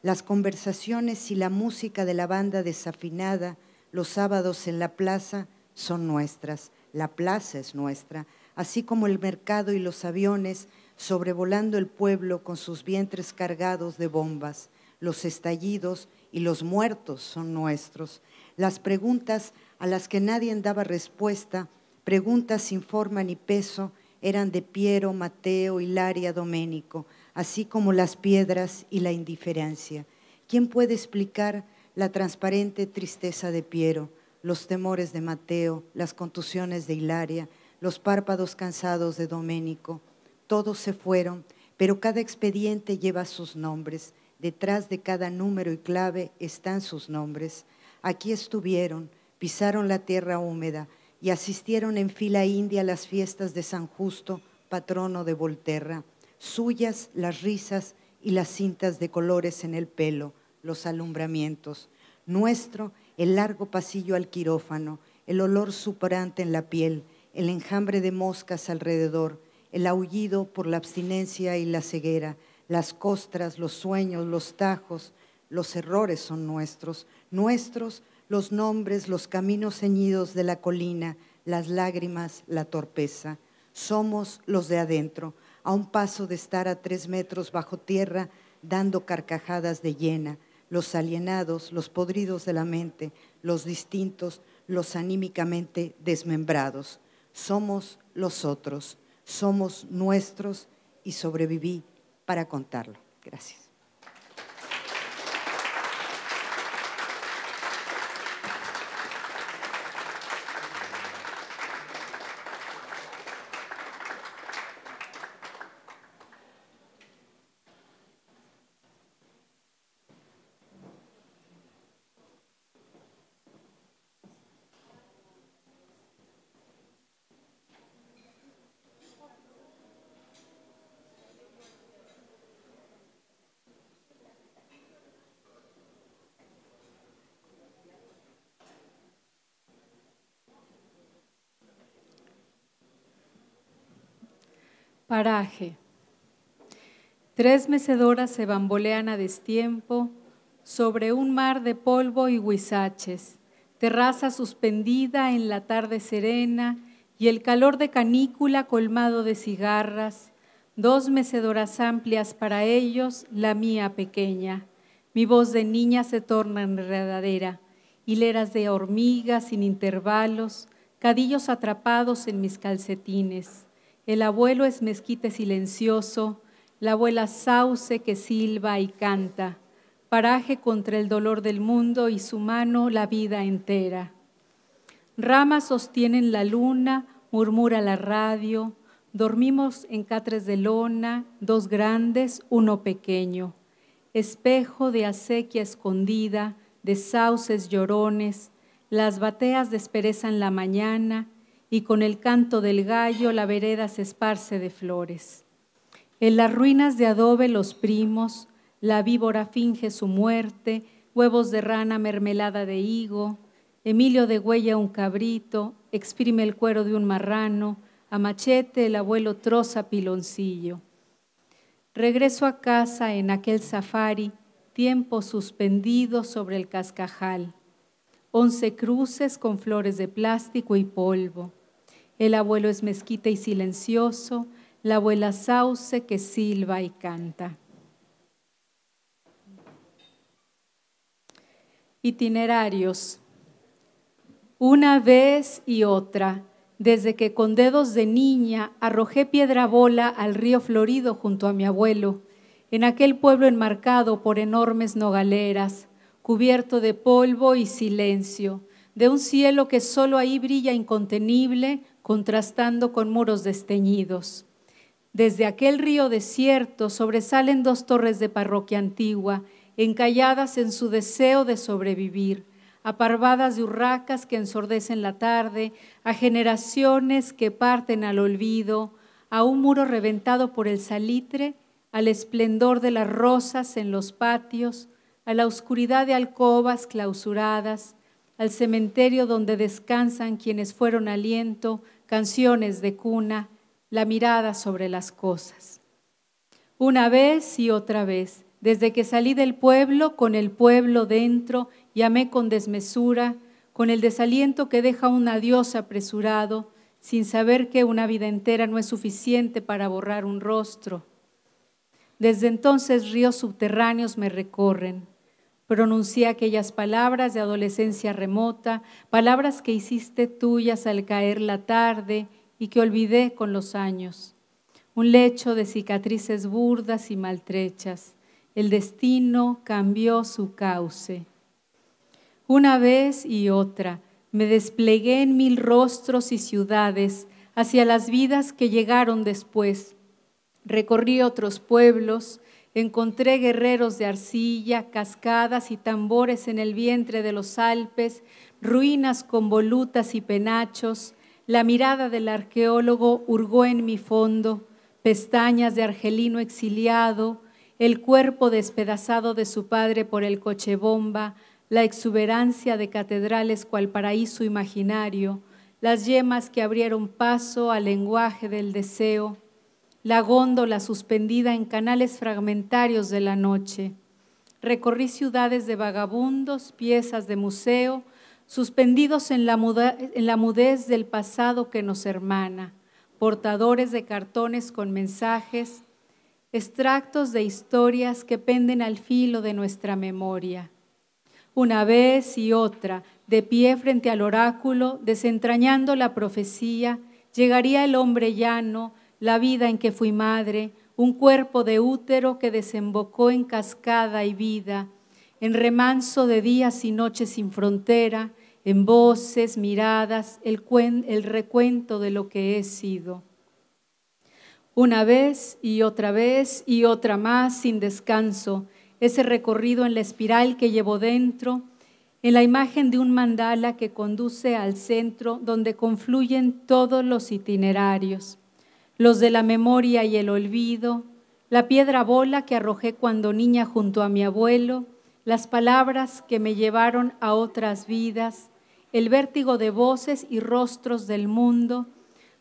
las conversaciones y la música de la banda desafinada los sábados en la plaza son nuestras, la plaza es nuestra, así como el mercado y los aviones sobrevolando el pueblo con sus vientres cargados de bombas, los estallidos y los muertos son nuestros, las preguntas a las que nadie daba respuesta, preguntas sin forma ni peso, eran de Piero, Mateo, Hilaria, Doménico, así como las piedras y la indiferencia. ¿Quién puede explicar la transparente tristeza de Piero, los temores de Mateo, las contusiones de Hilaria, los párpados cansados de Doménico? Todos se fueron, pero cada expediente lleva sus nombres. Detrás de cada número y clave están sus nombres. Aquí estuvieron, pisaron la tierra húmeda y asistieron en fila india las fiestas de San Justo, patrono de Volterra, suyas las risas y las cintas de colores en el pelo, los alumbramientos, nuestro el largo pasillo al quirófano, el olor superante en la piel, el enjambre de moscas alrededor, el aullido por la abstinencia y la ceguera, las costras, los sueños, los tajos, los errores son nuestros, nuestros los nombres, los caminos ceñidos de la colina, las lágrimas, la torpeza. Somos los de adentro, a un paso de estar a tres metros bajo tierra, dando carcajadas de llena, los alienados, los podridos de la mente, los distintos, los anímicamente desmembrados. Somos los otros, somos nuestros y sobreviví para contarlo. Gracias. Paraje. Tres mecedoras se bambolean a destiempo sobre un mar de polvo y huizaches, terraza suspendida en la tarde serena y el calor de canícula colmado de cigarras, dos mecedoras amplias para ellos, la mía pequeña. Mi voz de niña se torna enredadera, hileras de hormigas sin intervalos, cadillos atrapados en mis calcetines el abuelo es mezquite silencioso, la abuela sauce que silba y canta, paraje contra el dolor del mundo y su mano la vida entera. Ramas sostienen la luna, murmura la radio, dormimos en catres de lona, dos grandes, uno pequeño. Espejo de acequia escondida, de sauces llorones, las bateas desperezan la mañana, y con el canto del gallo la vereda se esparce de flores. En las ruinas de adobe los primos, la víbora finge su muerte, huevos de rana, mermelada de higo, Emilio de huella un cabrito, exprime el cuero de un marrano, a machete el abuelo troza piloncillo. Regreso a casa en aquel safari, tiempo suspendido sobre el cascajal. Once cruces con flores de plástico y polvo el abuelo es mezquita y silencioso, la abuela sauce que silba y canta. Itinerarios. Una vez y otra, desde que con dedos de niña arrojé piedra bola al río Florido junto a mi abuelo, en aquel pueblo enmarcado por enormes nogaleras, cubierto de polvo y silencio, de un cielo que solo ahí brilla incontenible contrastando con muros desteñidos. Desde aquel río desierto sobresalen dos torres de parroquia antigua, encalladas en su deseo de sobrevivir, aparvadas de urracas que ensordecen la tarde, a generaciones que parten al olvido, a un muro reventado por el salitre, al esplendor de las rosas en los patios, a la oscuridad de alcobas clausuradas, al cementerio donde descansan quienes fueron aliento, canciones de cuna, la mirada sobre las cosas. Una vez y otra vez, desde que salí del pueblo, con el pueblo dentro, llamé con desmesura, con el desaliento que deja un adiós apresurado, sin saber que una vida entera no es suficiente para borrar un rostro. Desde entonces ríos subterráneos me recorren, Pronuncié aquellas palabras de adolescencia remota, palabras que hiciste tuyas al caer la tarde y que olvidé con los años. Un lecho de cicatrices burdas y maltrechas. El destino cambió su cauce. Una vez y otra me desplegué en mil rostros y ciudades hacia las vidas que llegaron después. Recorrí otros pueblos, Encontré guerreros de arcilla, cascadas y tambores en el vientre de los Alpes, ruinas con volutas y penachos. La mirada del arqueólogo hurgó en mi fondo, pestañas de argelino exiliado, el cuerpo despedazado de su padre por el coche bomba, la exuberancia de catedrales cual paraíso imaginario, las yemas que abrieron paso al lenguaje del deseo la góndola suspendida en canales fragmentarios de la noche. Recorrí ciudades de vagabundos, piezas de museo, suspendidos en la, mudez del pasado que nos hermana, portadores de cartones con mensajes, extractos de historias que penden al filo de nuestra memoria. Una vez y otra, de pie frente al oráculo, desentrañando la profecía, llegaría el hombre llano, la vida en que fui madre, un cuerpo de útero que desembocó en cascada y vida, en remanso de días y noches sin frontera, en voces, miradas, el, recuento de lo que he sido. Una vez y otra vez y otra más sin descanso, ese recorrido en la espiral que llevo dentro, en la imagen de un mandala que conduce al centro donde confluyen todos los itinerarios los de la memoria y el olvido, la piedra bola que arrojé cuando niña junto a mi abuelo, las palabras que me llevaron a otras vidas, el vértigo de voces y rostros del mundo,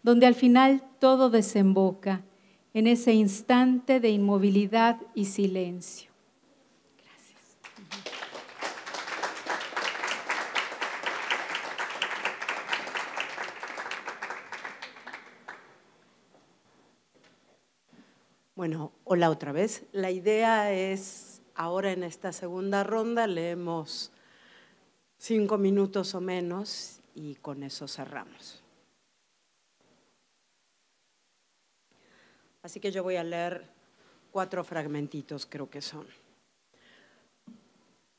donde al final todo desemboca en ese instante de inmovilidad y silencio. Bueno, hola otra vez. La idea es, ahora en esta segunda ronda leemos cinco minutos o menos y con eso cerramos. Así que yo voy a leer cuatro fragmentitos, creo que son.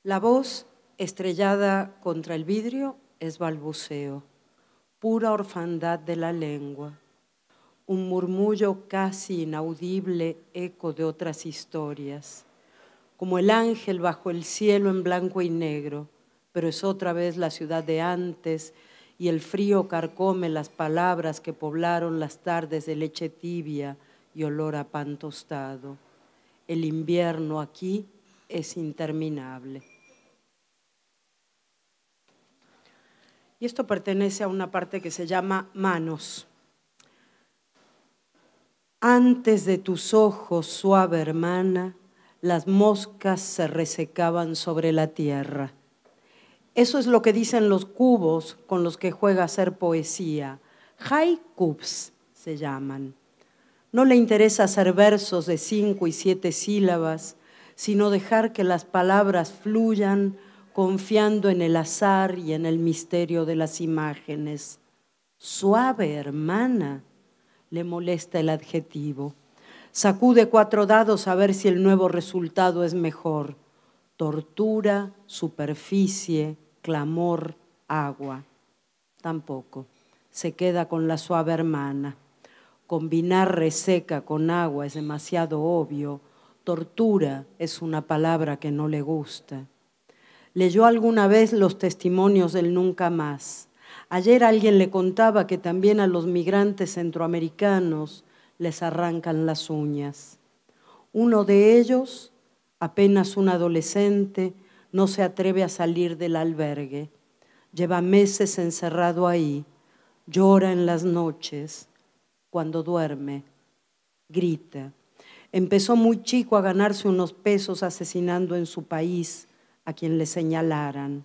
La voz estrellada contra el vidrio es balbuceo, pura orfandad de la lengua un murmullo casi inaudible eco de otras historias, como el ángel bajo el cielo en blanco y negro, pero es otra vez la ciudad de antes y el frío carcome las palabras que poblaron las tardes de leche tibia y olor a pan tostado. El invierno aquí es interminable. Y esto pertenece a una parte que se llama manos. Antes de tus ojos, suave hermana, las moscas se resecaban sobre la tierra. Eso es lo que dicen los cubos con los que juega a ser poesía. Haikus se llaman. No le interesa hacer versos de cinco y siete sílabas, sino dejar que las palabras fluyan confiando en el azar y en el misterio de las imágenes. Suave hermana, le molesta el adjetivo. Sacude cuatro dados a ver si el nuevo resultado es mejor. Tortura, superficie, clamor, agua. Tampoco. Se queda con la suave hermana. Combinar reseca con agua es demasiado obvio. Tortura es una palabra que no le gusta. Leyó alguna vez los testimonios del nunca más Ayer alguien le contaba que también a los migrantes centroamericanos les arrancan las uñas. Uno de ellos, apenas un adolescente, no se atreve a salir del albergue. Lleva meses encerrado ahí, llora en las noches, cuando duerme, grita. Empezó muy chico a ganarse unos pesos asesinando en su país a quien le señalaran.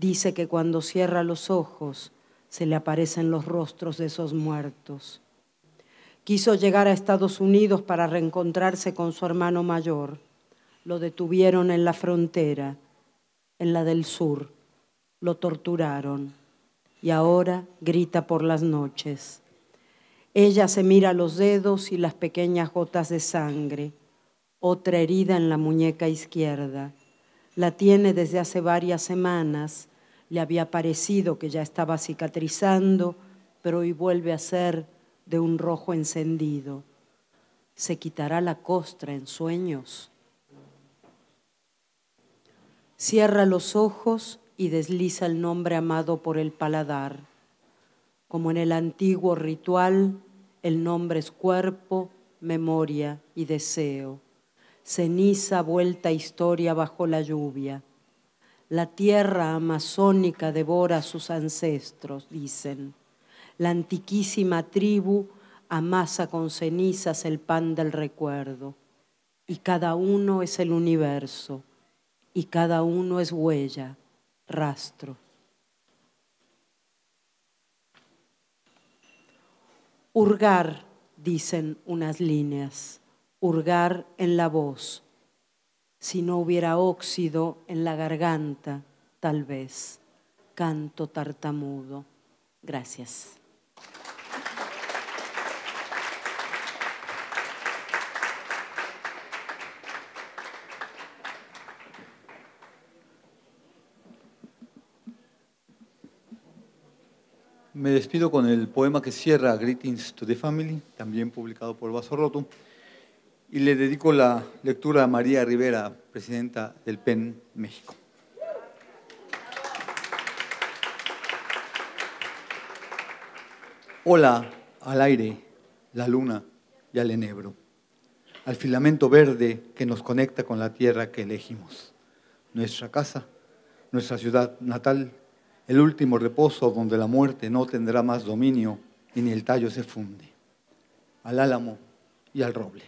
Dice que cuando cierra los ojos se le aparecen los rostros de esos muertos. Quiso llegar a Estados Unidos para reencontrarse con su hermano mayor. Lo detuvieron en la frontera, en la del sur. Lo torturaron y ahora grita por las noches. Ella se mira los dedos y las pequeñas gotas de sangre, otra herida en la muñeca izquierda. La tiene desde hace varias semanas le había parecido que ya estaba cicatrizando, pero hoy vuelve a ser de un rojo encendido. ¿Se quitará la costra en sueños? Cierra los ojos y desliza el nombre amado por el paladar. Como en el antiguo ritual, el nombre es cuerpo, memoria y deseo. Ceniza vuelta historia bajo la lluvia la tierra amazónica devora a sus ancestros, dicen. La antiquísima tribu amasa con cenizas el pan del recuerdo. Y cada uno es el universo, y cada uno es huella, rastro. Hurgar, dicen unas líneas, hurgar en la voz, si no hubiera óxido en la garganta, tal vez. Canto tartamudo. Gracias. Me despido con el poema que cierra Greetings to the Family, también publicado por Vaso Roto y le dedico la lectura a María Rivera, presidenta del PEN México. Hola al aire, la luna y al enebro, al filamento verde que nos conecta con la tierra que elegimos, nuestra casa, nuestra ciudad natal, el último reposo donde la muerte no tendrá más dominio y ni el tallo se funde, al álamo y al roble.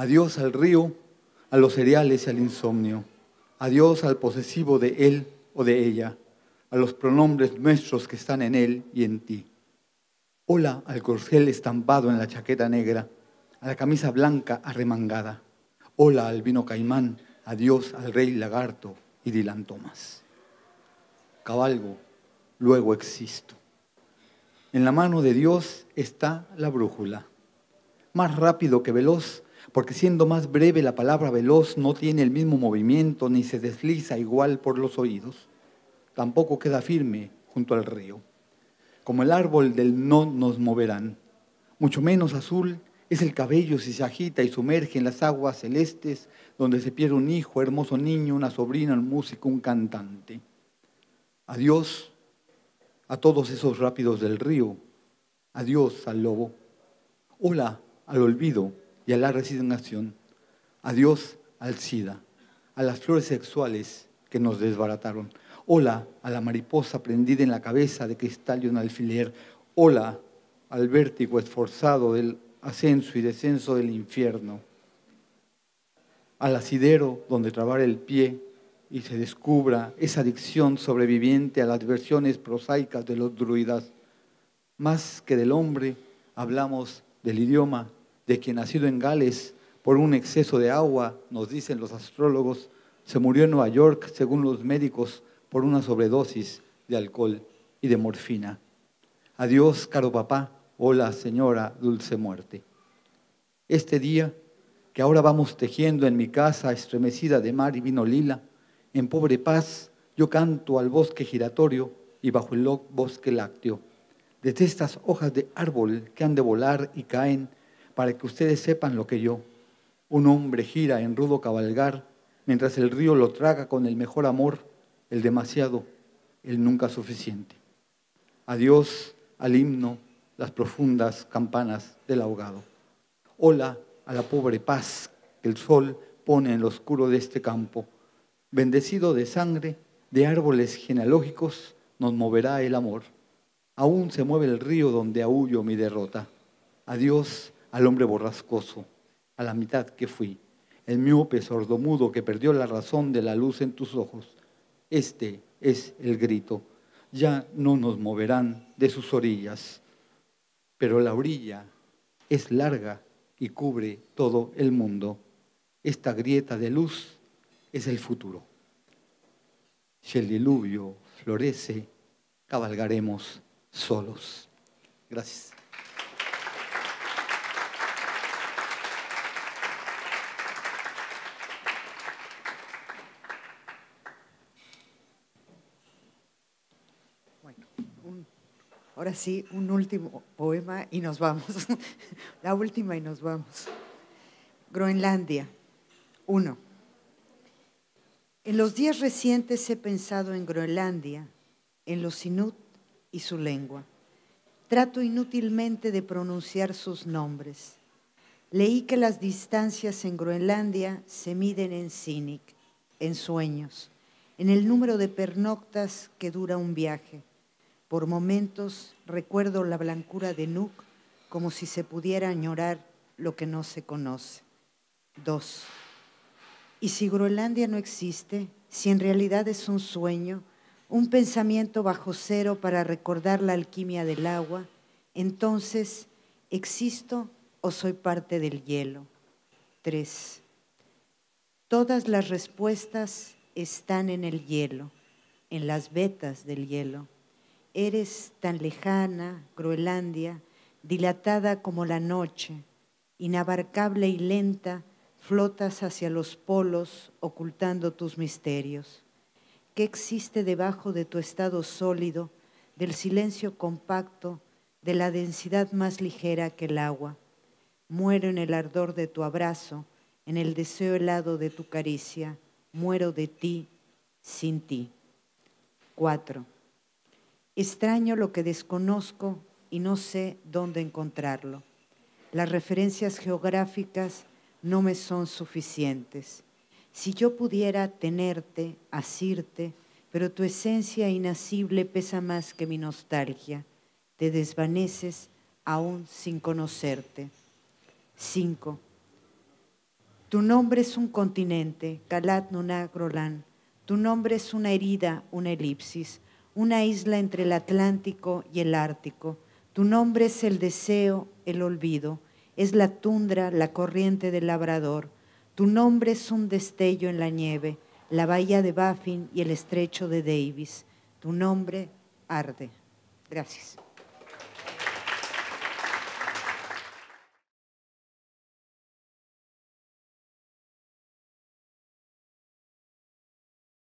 Adiós al río, a los cereales y al insomnio. Adiós al posesivo de él o de ella, a los pronombres nuestros que están en él y en ti. Hola al corcel estampado en la chaqueta negra, a la camisa blanca arremangada. Hola al vino caimán, adiós al rey lagarto y dilantomas. Cabalgo, luego existo. En la mano de Dios está la brújula. Más rápido que veloz, porque siendo más breve la palabra veloz no tiene el mismo movimiento ni se desliza igual por los oídos, tampoco queda firme junto al río. Como el árbol del no nos moverán, mucho menos azul es el cabello si se agita y sumerge en las aguas celestes donde se pierde un hijo, hermoso niño, una sobrina, un músico, un cantante. Adiós a todos esos rápidos del río, adiós al lobo, hola al olvido y a la resignación, adiós al SIDA, a las flores sexuales que nos desbarataron, hola a la mariposa prendida en la cabeza de cristal y un alfiler, hola al vértigo esforzado del ascenso y descenso del infierno, al asidero donde trabar el pie y se descubra esa adicción sobreviviente a las versiones prosaicas de los druidas. Más que del hombre, hablamos del idioma de quien nacido en Gales por un exceso de agua, nos dicen los astrólogos, se murió en Nueva York, según los médicos, por una sobredosis de alcohol y de morfina. Adiós, caro papá, hola señora, dulce muerte. Este día, que ahora vamos tejiendo en mi casa estremecida de mar y vino lila, en pobre paz yo canto al bosque giratorio y bajo el bosque lácteo. Desde estas hojas de árbol que han de volar y caen, para que ustedes sepan lo que yo. Un hombre gira en rudo cabalgar, mientras el río lo traga con el mejor amor, el demasiado, el nunca suficiente. Adiós al himno, las profundas campanas del ahogado. Hola a la pobre paz que el sol pone en lo oscuro de este campo. Bendecido de sangre, de árboles genealógicos, nos moverá el amor. Aún se mueve el río donde aullo mi derrota. Adiós al hombre borrascoso, a la mitad que fui, el miope sordomudo que perdió la razón de la luz en tus ojos. Este es el grito. Ya no nos moverán de sus orillas. Pero la orilla es larga y cubre todo el mundo. Esta grieta de luz es el futuro. Si el diluvio florece, cabalgaremos solos. Gracias. Ahora sí, un último poema y nos vamos. [laughs] La última y nos vamos. Groenlandia. uno. En los días recientes he pensado en Groenlandia, en los Inuit y su lengua. Trato inútilmente de pronunciar sus nombres. Leí que las distancias en Groenlandia se miden en cynic, en sueños, en el número de pernoctas que dura un viaje por momentos recuerdo la blancura de Nuc como si se pudiera añorar lo que no se conoce. 2. Y si Groenlandia no existe, si en realidad es un sueño, un pensamiento bajo cero para recordar la alquimia del agua, entonces, ¿existo o soy parte del hielo? 3. Todas las respuestas están en el hielo, en las vetas del hielo Eres tan lejana, Groenlandia, dilatada como la noche, inabarcable y lenta, flotas hacia los polos ocultando tus misterios. ¿Qué existe debajo de tu estado sólido, del silencio compacto, de la densidad más ligera que el agua? Muero en el ardor de tu abrazo, en el deseo helado de tu caricia, muero de ti, sin ti. 4. Extraño lo que desconozco y no sé dónde encontrarlo. Las referencias geográficas no me son suficientes. Si yo pudiera tenerte, asirte, pero tu esencia inacible pesa más que mi nostalgia. Te desvaneces aún sin conocerte. 5. Tu nombre es un continente, calat Nunagrolan. Tu nombre es una herida, una elipsis, una isla entre el Atlántico y el Ártico. Tu nombre es el deseo, el olvido, es la tundra, la corriente del labrador. Tu nombre es un destello en la nieve, la bahía de Baffin y el estrecho de Davis. Tu nombre arde. Gracias.